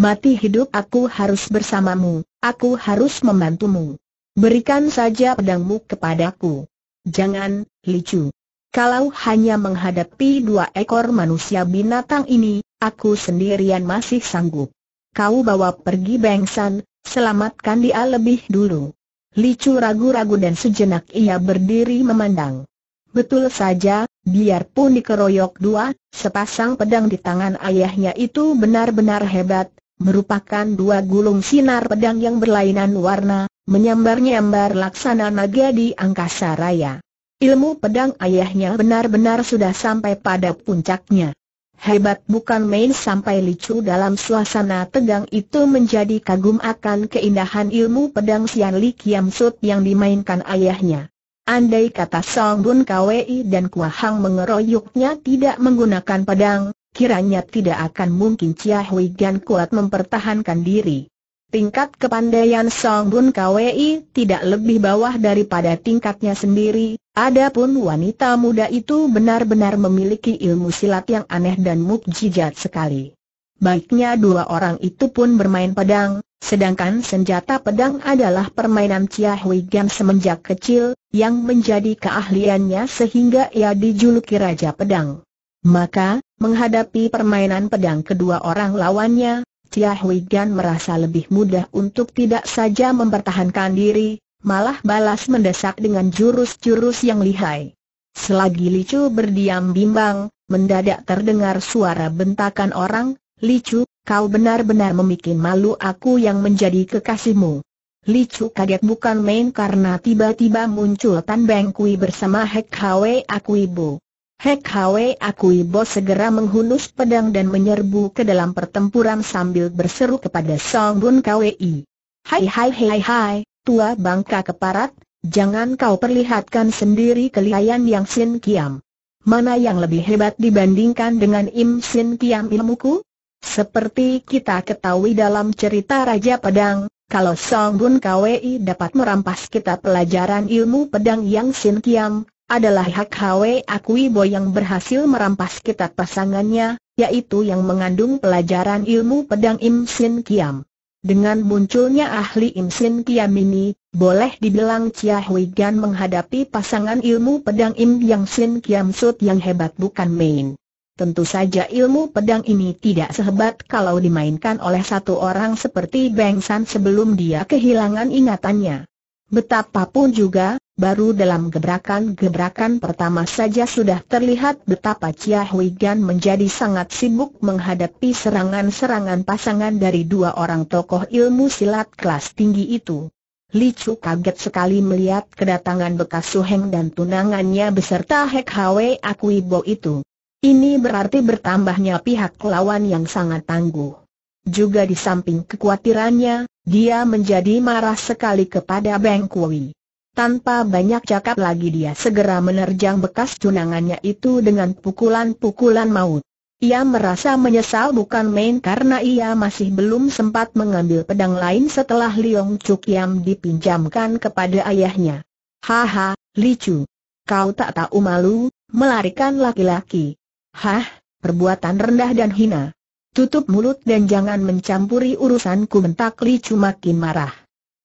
Mati hidup aku harus bersamamu, aku harus membantumu. Berikan saja pedangmu kepadaku. Jangan, Licu. Kalau hanya menghadapi dua ekor manusia binatang ini, aku sendirian masih sanggup. Kau bawa pergi Bengsan, selamatkan dia lebih dulu. Licu ragu-ragu dan sejenak ia berdiri memandang. Betul saja, biarpun dikeroyok dua, sepasang pedang di tangan ayahnya itu benar-benar hebat, merupakan dua gulung sinar pedang yang berlainan warna, menyambar-nyambar laksana naga di angkasa raya. Ilmu pedang ayahnya benar-benar sudah sampai pada puncaknya. Hebat bukan main sampai licu dalam suasana tegang itu menjadi kagum akan keindahan ilmu pedang Sian Li Kiam Sut yang dimainkan ayahnya. Andai kata Song Bun Kwei dan Kua Hang mengeroyoknya tidak menggunakan pedang, kiranya tidak akan mungkin Chia Hui Gan kuat mempertahankan diri. Tingkat kepandaian Song Bun Kwi tidak lebih bawah daripada tingkatnya sendiri, adapun wanita muda itu benar-benar memiliki ilmu silat yang aneh dan mukjizat sekali. Baiknya dua orang itu pun bermain pedang, sedangkan senjata pedang adalah permainan Chia Hui Gan semenjak kecil, yang menjadi keahliannya sehingga ia dijuluki Raja Pedang. Maka, menghadapi permainan pedang kedua orang lawannya, Chia Hui Gan merasa lebih mudah untuk tidak saja mempertahankan diri, malah balas mendesak dengan jurus-jurus yang lihai. Selagi Licu berdiam bimbang, mendadak terdengar suara bentakan orang, Licu, kau benar-benar memikin malu aku yang menjadi kekasihmu. Licu kaget bukan main karena tiba-tiba muncul Tan Beng Kui bersama Hek Hwe Aku Ibu. Hek Hwe Akui Bos segera menghunus pedang dan menyerbu ke dalam pertempuran sambil berseru kepada Song Bun Kwei. Hai hai hai hai, tua bangka keparat, jangan kau perlihatkan sendiri kelihayan yang sin kiam. Mana yang lebih hebat dibandingkan dengan Im Sin Kiam ilmuku? Seperti kita ketahui dalam cerita Raja Pedang, kalau Song Bun Kwei dapat merampas kita pelajaran ilmu pedang yang Sin Kiam, adalah hak Hwe Akuibo yang berhasil merampas kitab pasangannya, yaitu yang mengandung pelajaran ilmu pedang Im Sin Kiam. Dengan munculnya ahli Im Sin Kiam ini, boleh dibilang Chia Hui Gan menghadapi pasangan ilmu pedang Im Yang Sin Kiam Sut yang hebat bukan main. Tentu saja ilmu pedang ini tidak sehebat kalau dimainkan oleh satu orang seperti Beng San sebelum dia kehilangan ingatannya. Betapapun juga, Baru dalam gebrakan-gebrakan pertama saja sudah terlihat betapa Chia Hui Gan menjadi sangat sibuk menghadapi serangan-serangan pasangan dari dua orang tokoh ilmu silat kelas tinggi itu. Li Chu kaget sekali melihat kedatangan bekas Su Heng dan tunangannya beserta Hek Hwe Akui Bo itu. Ini berarti bertambahnya pihak lawan yang sangat tangguh. Juga di samping kekhawatirannya, dia menjadi marah sekali kepada Beng Kui. Tanpa banyak cakap lagi dia segera menerjang bekas tunangannya itu dengan pukulan-pukulan maut. Ia merasa menyesal bukan main karena ia masih belum sempat mengambil pedang lain setelah Liong Chuk Yam dipinjamkan kepada ayahnya. Haha, Chu, Kau tak tahu malu, melarikan laki-laki. Hah, perbuatan rendah dan hina. Tutup mulut dan jangan mencampuri urusanku Li Licu makin marah.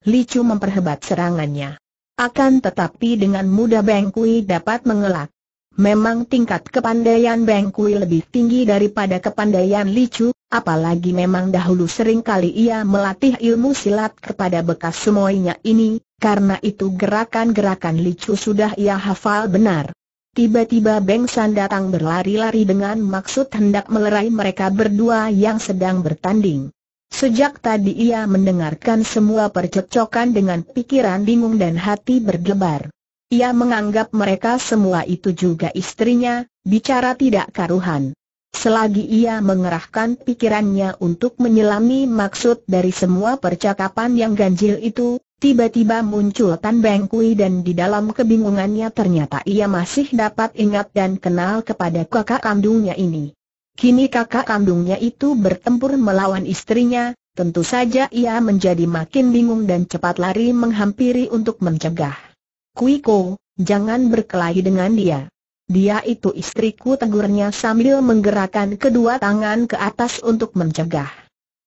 Chu memperhebat serangannya. Akan tetapi dengan mudah Beng Kui dapat mengelak. Memang tingkat kepandaian Beng Kui lebih tinggi daripada kepandaian Licu, apalagi memang dahulu sering kali ia melatih ilmu silat kepada bekas semuanya ini, karena itu gerakan-gerakan Licu sudah ia hafal benar. Tiba-tiba Beng San datang berlari-lari dengan maksud hendak melerai mereka berdua yang sedang bertanding. Sejak tadi ia mendengarkan semua percekcokan dengan pikiran bingung dan hati berdebar. Ia menganggap mereka semua itu juga istrinya, bicara tidak karuhan. Selagi ia mengerahkan pikirannya untuk menyelami maksud dari semua percakapan yang ganjil itu, tiba-tiba muncul Tan Beng Kui dan di dalam kebingungannya ternyata ia masih dapat ingat dan kenal kepada kakak kandungnya ini. Kini kakak kandungnya itu bertempur melawan istrinya, tentu saja ia menjadi makin bingung dan cepat lari menghampiri untuk mencegah. Kuiko, jangan berkelahi dengan dia. Dia itu istriku tegurnya sambil menggerakkan kedua tangan ke atas untuk mencegah.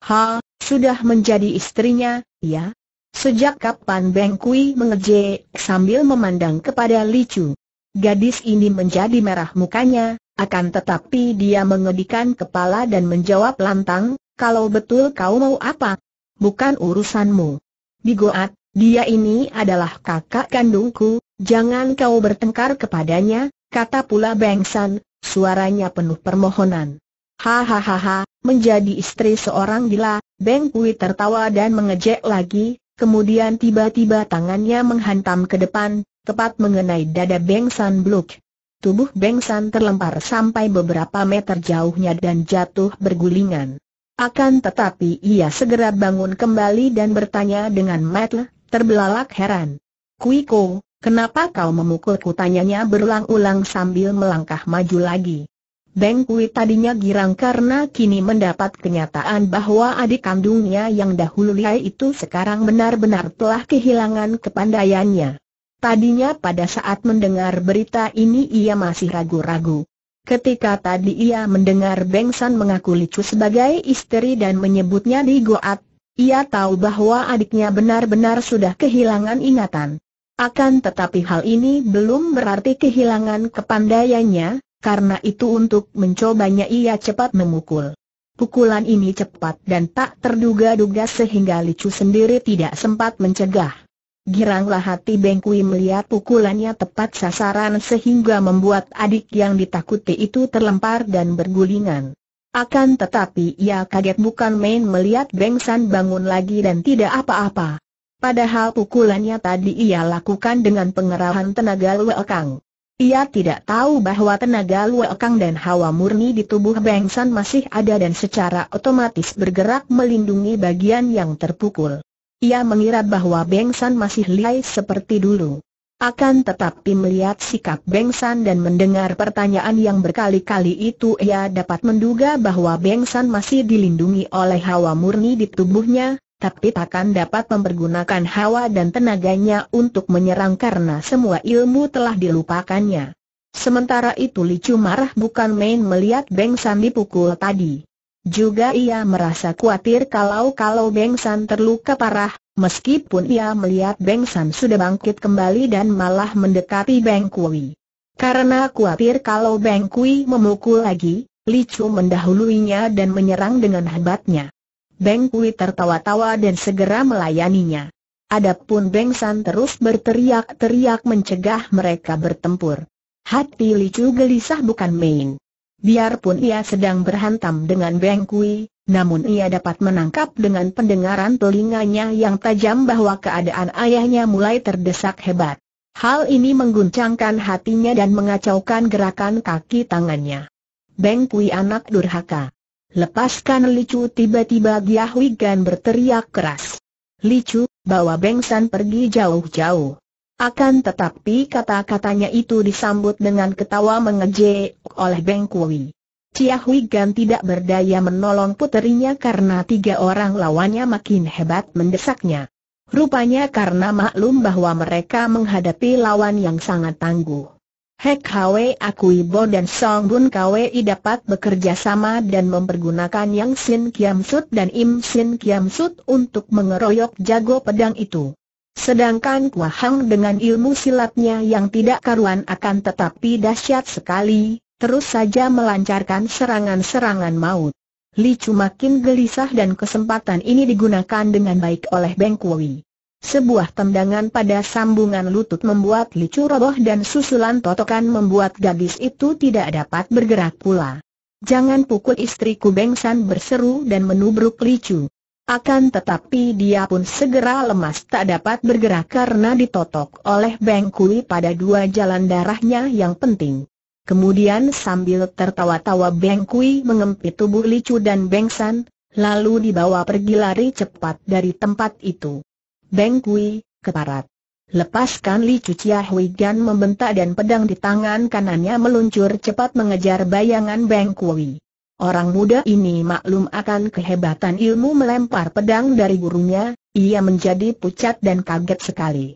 Ha, sudah menjadi istrinya, ya? Sejak kapan Beng Kui mengejek sambil memandang kepada Li Chu. Gadis ini menjadi merah mukanya, akan tetapi dia mengedikan kepala dan menjawab lantang, kalau betul kau mau apa? Bukan urusanmu. Bigoat, dia ini adalah kakak kandungku, jangan kau bertengkar kepadanya, kata pula Bengsan, suaranya penuh permohonan. Hahaha, menjadi istri seorang gila, Beng tertawa dan mengejek lagi, kemudian tiba-tiba tangannya menghantam ke depan, tepat mengenai dada Beng San Bluk. Tubuh Beng San terlempar sampai beberapa meter jauhnya dan jatuh bergulingan. Akan tetapi ia segera bangun kembali dan bertanya dengan metel, terbelalak heran. Kuiko, kenapa kau memukulku tanyanya berulang-ulang sambil melangkah maju lagi. Beng Kui tadinya girang karena kini mendapat kenyataan bahwa adik kandungnya yang dahulu lihai itu sekarang benar-benar telah kehilangan kepandaiannya. Tadinya pada saat mendengar berita ini ia masih ragu-ragu. Ketika tadi ia mendengar Beng San mengaku Licu sebagai istri dan menyebutnya di Goat, ia tahu bahwa adiknya benar-benar sudah kehilangan ingatan. Akan tetapi hal ini belum berarti kehilangan kepandaiannya, karena itu untuk mencobanya ia cepat memukul. Pukulan ini cepat dan tak terduga-duga sehingga Licu sendiri tidak sempat mencegah. Giranglah hati Bengkui melihat pukulannya tepat sasaran sehingga membuat adik yang ditakuti itu terlempar dan bergulingan. Akan tetapi ia kaget bukan main melihat Beng bangun lagi dan tidak apa-apa. Padahal pukulannya tadi ia lakukan dengan pengerahan tenaga Luekang. Ia tidak tahu bahwa tenaga Luekang dan hawa murni di tubuh Beng masih ada dan secara otomatis bergerak melindungi bagian yang terpukul. Ia mengira bahwa Beng masih lihai seperti dulu. Akan tetapi melihat sikap Beng dan mendengar pertanyaan yang berkali-kali itu ia dapat menduga bahwa Beng masih dilindungi oleh hawa murni di tubuhnya, tapi takkan dapat mempergunakan hawa dan tenaganya untuk menyerang karena semua ilmu telah dilupakannya. Sementara itu Licu marah bukan main melihat Beng dipukul tadi. Juga ia merasa khawatir kalau-kalau Beng San terluka parah, meskipun ia melihat Beng San sudah bangkit kembali dan malah mendekati Beng Kui. Karena khawatir kalau Beng Kui memukul lagi, Licu mendahuluinya dan menyerang dengan hebatnya. Beng Kui tertawa-tawa dan segera melayaninya. Adapun Beng San terus berteriak-teriak mencegah mereka bertempur. Hati Chu gelisah bukan main. Biarpun ia sedang berhantam dengan Beng namun ia dapat menangkap dengan pendengaran telinganya yang tajam bahwa keadaan ayahnya mulai terdesak hebat. Hal ini mengguncangkan hatinya dan mengacaukan gerakan kaki tangannya. Beng Kui anak durhaka. Lepaskan Licu tiba-tiba Giah Wigan berteriak keras. Licu, bawa Beng San pergi jauh-jauh. Akan tetapi kata-katanya itu disambut dengan ketawa mengejek oleh Beng Kui. Chia Hui Gan tidak berdaya menolong puterinya karena tiga orang lawannya makin hebat mendesaknya. Rupanya karena maklum bahwa mereka menghadapi lawan yang sangat tangguh. Hek Hwe Akuibo dan Song Bun Kwe dapat bekerja sama dan mempergunakan Yang Sin Kiam Sut dan Im Sin Kiam Sut untuk mengeroyok jago pedang itu. Sedangkan Kwa Hang dengan ilmu silatnya yang tidak karuan akan tetapi dahsyat sekali, terus saja melancarkan serangan-serangan maut. Li Chu makin gelisah dan kesempatan ini digunakan dengan baik oleh Beng Kui. Sebuah tendangan pada sambungan lutut membuat licu roboh dan susulan totokan membuat gadis itu tidak dapat bergerak pula. Jangan pukul istriku Beng San berseru dan menubruk licu. Akan tetapi dia pun segera lemas tak dapat bergerak karena ditotok oleh Bengkui pada dua jalan darahnya yang penting. Kemudian sambil tertawa-tawa Bengkui mengempit tubuh Licu dan Bengsan, lalu dibawa pergi lari cepat dari tempat itu. Bengkui, keparat. Lepaskan Li Chia Hui Gan membentak dan pedang di tangan kanannya meluncur cepat mengejar bayangan Beng Kui. Orang muda ini maklum akan kehebatan ilmu melempar pedang dari gurunya, ia menjadi pucat dan kaget sekali.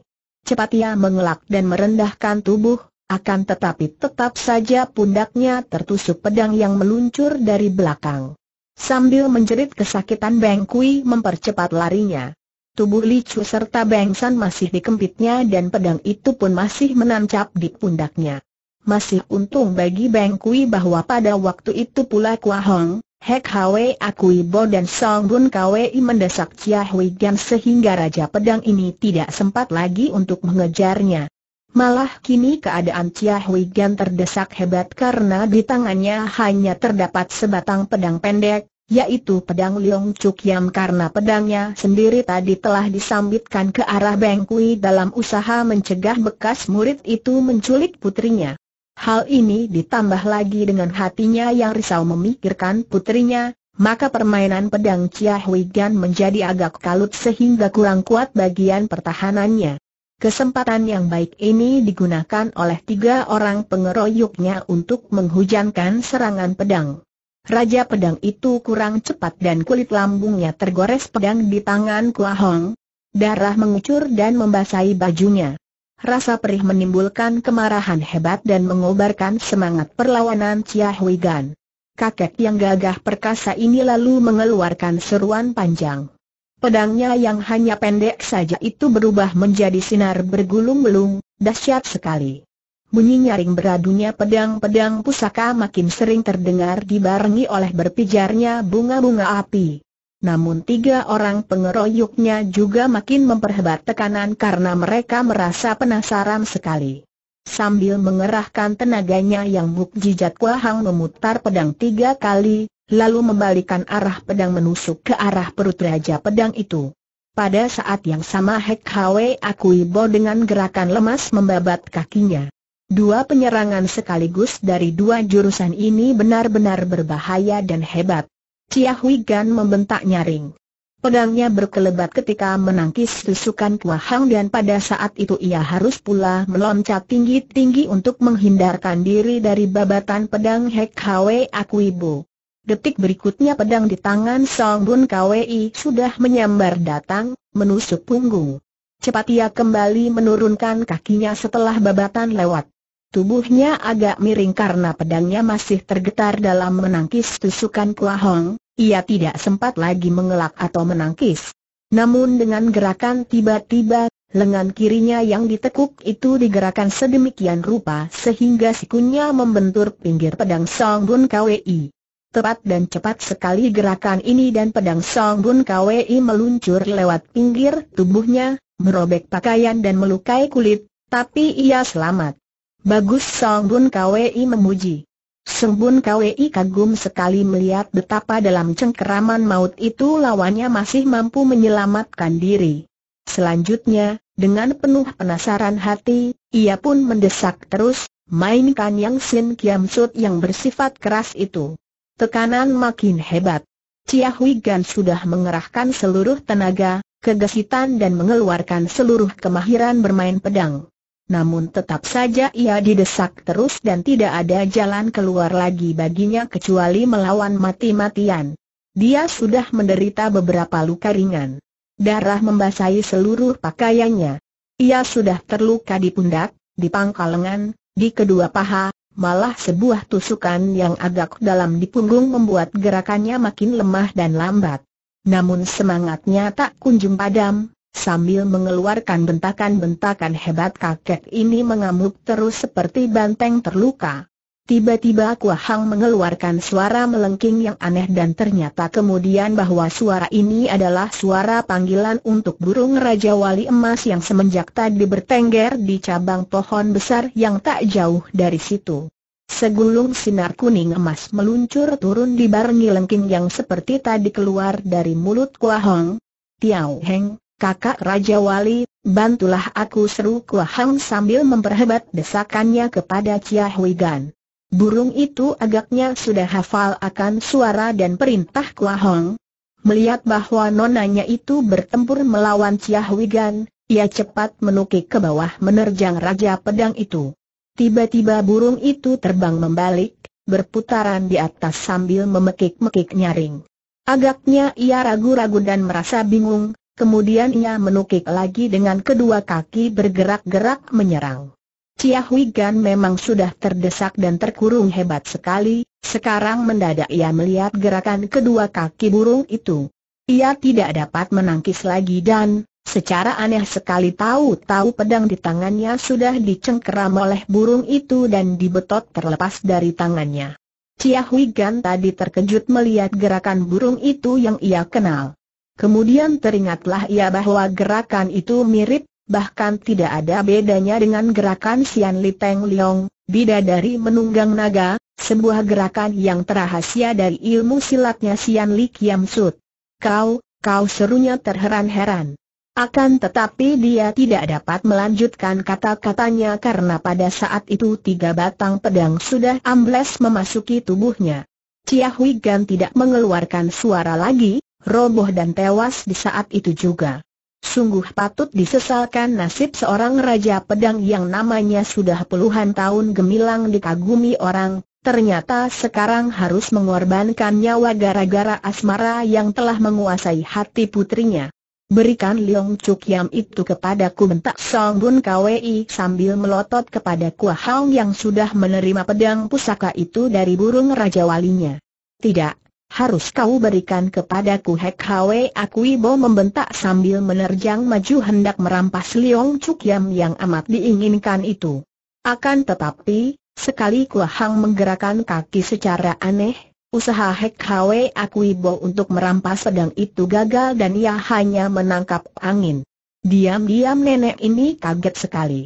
Cepat ia mengelak dan merendahkan tubuh, akan tetapi tetap saja pundaknya tertusuk pedang yang meluncur dari belakang. Sambil menjerit kesakitan Beng Kui mempercepat larinya. Tubuh Licu serta Beng San masih dikempitnya dan pedang itu pun masih menancap di pundaknya. Masih untung bagi Beng Kui bahwa pada waktu itu pula Kua Hong, Hek Hwe Akui Bo dan Song Bun Kwi mendesak Chia Hui Gan sehingga Raja Pedang ini tidak sempat lagi untuk mengejarnya. Malah kini keadaan Chia Hui Gan terdesak hebat karena di tangannya hanya terdapat sebatang pedang pendek, yaitu pedang Liong Chuk Yam karena pedangnya sendiri tadi telah disambitkan ke arah Beng Kui dalam usaha mencegah bekas murid itu menculik putrinya. Hal ini ditambah lagi dengan hatinya yang risau memikirkan putrinya, maka permainan pedang Chia Hui Gan menjadi agak kalut sehingga kurang kuat bagian pertahanannya. Kesempatan yang baik ini digunakan oleh tiga orang pengeroyoknya untuk menghujankan serangan pedang. Raja pedang itu kurang cepat dan kulit lambungnya tergores pedang di tangan Kua Hong. Darah mengucur dan membasahi bajunya. Rasa perih menimbulkan kemarahan hebat dan mengobarkan semangat perlawanan Chia Hui Gan. Kakek yang gagah perkasa ini lalu mengeluarkan seruan panjang. Pedangnya yang hanya pendek saja itu berubah menjadi sinar bergulung-gulung, dahsyat sekali. Bunyi nyaring beradunya pedang-pedang pusaka makin sering terdengar dibarengi oleh berpijarnya bunga-bunga api. Namun tiga orang pengeroyoknya juga makin memperhebat tekanan karena mereka merasa penasaran sekali. Sambil mengerahkan tenaganya yang mukjizat Kuahang memutar pedang tiga kali, lalu membalikan arah pedang menusuk ke arah perut Raja Pedang itu. Pada saat yang sama Hek Hwe Akuibo dengan gerakan lemas membabat kakinya. Dua penyerangan sekaligus dari dua jurusan ini benar-benar berbahaya dan hebat. Chia Hui Gan membentak nyaring. Pedangnya berkelebat ketika menangkis tusukan Kua Hang dan pada saat itu ia harus pula meloncat tinggi-tinggi untuk menghindarkan diri dari babatan pedang Hek Hwe Akuibu. Detik berikutnya pedang di tangan Song Bun Kwei sudah menyambar datang, menusuk punggung. Cepat ia kembali menurunkan kakinya setelah babatan lewat. Tubuhnya agak miring karena pedangnya masih tergetar dalam menangkis tusukan Kua Hong, ia tidak sempat lagi mengelak atau menangkis. Namun dengan gerakan tiba-tiba, lengan kirinya yang ditekuk itu digerakkan sedemikian rupa sehingga sikunya membentur pinggir pedang Song Bun KWI. Tepat dan cepat sekali gerakan ini dan pedang Song Bun KWI meluncur lewat pinggir tubuhnya, merobek pakaian dan melukai kulit, tapi ia selamat. Bagus Song Bun KWI memuji. Sembun Kwi kagum sekali melihat betapa dalam cengkeraman maut itu lawannya masih mampu menyelamatkan diri. Selanjutnya, dengan penuh penasaran hati, ia pun mendesak terus, mainkan yang Sin Kiam Sut yang bersifat keras itu. Tekanan makin hebat. Chia Hui Gan sudah mengerahkan seluruh tenaga, kegesitan dan mengeluarkan seluruh kemahiran bermain pedang namun tetap saja ia didesak terus dan tidak ada jalan keluar lagi baginya kecuali melawan mati-matian. Dia sudah menderita beberapa luka ringan. Darah membasahi seluruh pakaiannya. Ia sudah terluka di pundak, di pangkal lengan, di kedua paha, malah sebuah tusukan yang agak dalam di punggung membuat gerakannya makin lemah dan lambat. Namun semangatnya tak kunjung padam, Sambil mengeluarkan bentakan-bentakan hebat kakek ini mengamuk terus seperti banteng terluka. Tiba-tiba Hang mengeluarkan suara melengking yang aneh dan ternyata kemudian bahwa suara ini adalah suara panggilan untuk burung Raja Wali Emas yang semenjak tadi bertengger di cabang pohon besar yang tak jauh dari situ. Segulung sinar kuning emas meluncur turun di barengi lengking yang seperti tadi keluar dari mulut Kuahang. Tiao Heng, kakak Raja Wali, bantulah aku seru Kuahang sambil memperhebat desakannya kepada Chia Hui Gan. Burung itu agaknya sudah hafal akan suara dan perintah Hong. Melihat bahwa nonanya itu bertempur melawan Chia Hui Gan, ia cepat menukik ke bawah menerjang Raja Pedang itu. Tiba-tiba burung itu terbang membalik, berputaran di atas sambil memekik-mekik nyaring. Agaknya ia ragu-ragu dan merasa bingung, Kemudian ia menukik lagi dengan kedua kaki bergerak-gerak menyerang. Chia Hui Gan memang sudah terdesak dan terkurung hebat sekali, sekarang mendadak ia melihat gerakan kedua kaki burung itu. Ia tidak dapat menangkis lagi dan, secara aneh sekali tahu-tahu pedang di tangannya sudah dicengkeram oleh burung itu dan dibetot terlepas dari tangannya. Chia Hui Gan tadi terkejut melihat gerakan burung itu yang ia kenal. Kemudian teringatlah ia bahwa gerakan itu mirip, bahkan tidak ada bedanya dengan gerakan Xian Li Peng Leong, bidadari menunggang naga, sebuah gerakan yang terahasia dari ilmu silatnya Xian Li Kiam Sut. Kau, kau serunya terheran-heran. Akan tetapi dia tidak dapat melanjutkan kata-katanya karena pada saat itu tiga batang pedang sudah ambles memasuki tubuhnya. Chia Hui Gan tidak mengeluarkan suara lagi, roboh dan tewas di saat itu juga. Sungguh patut disesalkan nasib seorang Raja Pedang yang namanya sudah puluhan tahun gemilang dikagumi orang, ternyata sekarang harus mengorbankan nyawa gara-gara asmara yang telah menguasai hati putrinya. Berikan Leong Chuk Yam itu kepadaku bentak Song Bun Kwi sambil melotot kepada Kua Hong yang sudah menerima pedang pusaka itu dari burung Raja Walinya. Tidak, harus kau berikan kepadaku Hek Hwe Akuibo membentak sambil menerjang maju hendak merampas Liong Chuk Yam yang amat diinginkan itu. Akan tetapi, sekali Kua Hang menggerakkan kaki secara aneh, usaha Hek Hwe Akuibo untuk merampas pedang itu gagal dan ia hanya menangkap angin. Diam-diam nenek ini kaget sekali.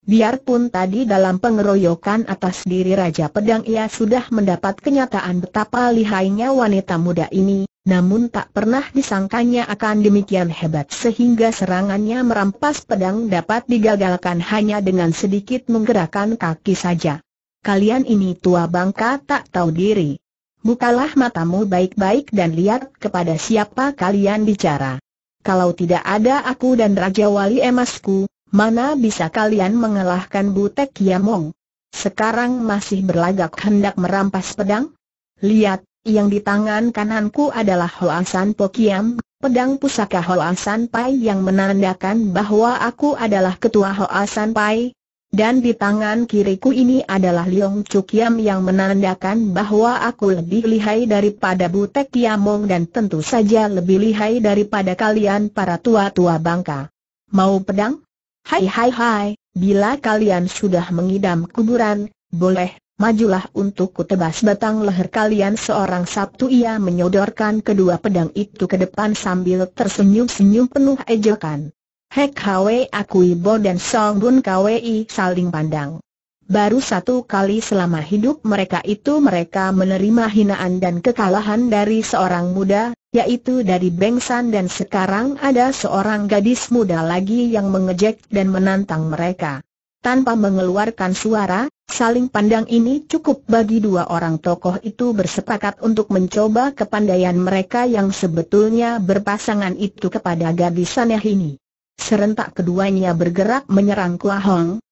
Biarpun tadi dalam pengeroyokan atas diri Raja Pedang ia sudah mendapat kenyataan betapa lihainya wanita muda ini, namun tak pernah disangkanya akan demikian hebat sehingga serangannya merampas pedang dapat digagalkan hanya dengan sedikit menggerakkan kaki saja. Kalian ini tua bangka tak tahu diri. Bukalah matamu baik-baik dan lihat kepada siapa kalian bicara. Kalau tidak ada aku dan Raja Wali Emasku, Mana bisa kalian mengalahkan Butek Yamong? Sekarang masih berlagak hendak merampas pedang? Lihat, yang di tangan kananku adalah Hoasan Pokiam, pedang pusaka Hoasan Pai yang menandakan bahwa aku adalah ketua Hoasan Pai. Dan di tangan kiriku ini adalah Liong Cukiam yang menandakan bahwa aku lebih lihai daripada Butek Yamong dan tentu saja lebih lihai daripada kalian para tua-tua bangka. Mau pedang? Hai hai hai, bila kalian sudah mengidam kuburan, boleh, majulah untuk kutebas batang leher kalian seorang Sabtu ia menyodorkan kedua pedang itu ke depan sambil tersenyum-senyum penuh ejekan. Hek Hwe Akui Bo dan Song Bun Kwi saling pandang. Baru satu kali selama hidup mereka itu mereka menerima hinaan dan kekalahan dari seorang muda, yaitu dari Bengsan dan sekarang ada seorang gadis muda lagi yang mengejek dan menantang mereka. Tanpa mengeluarkan suara, saling pandang ini cukup bagi dua orang tokoh itu bersepakat untuk mencoba kepandaian mereka yang sebetulnya berpasangan itu kepada gadis aneh ini. Serentak keduanya bergerak menyerang Kua Hong,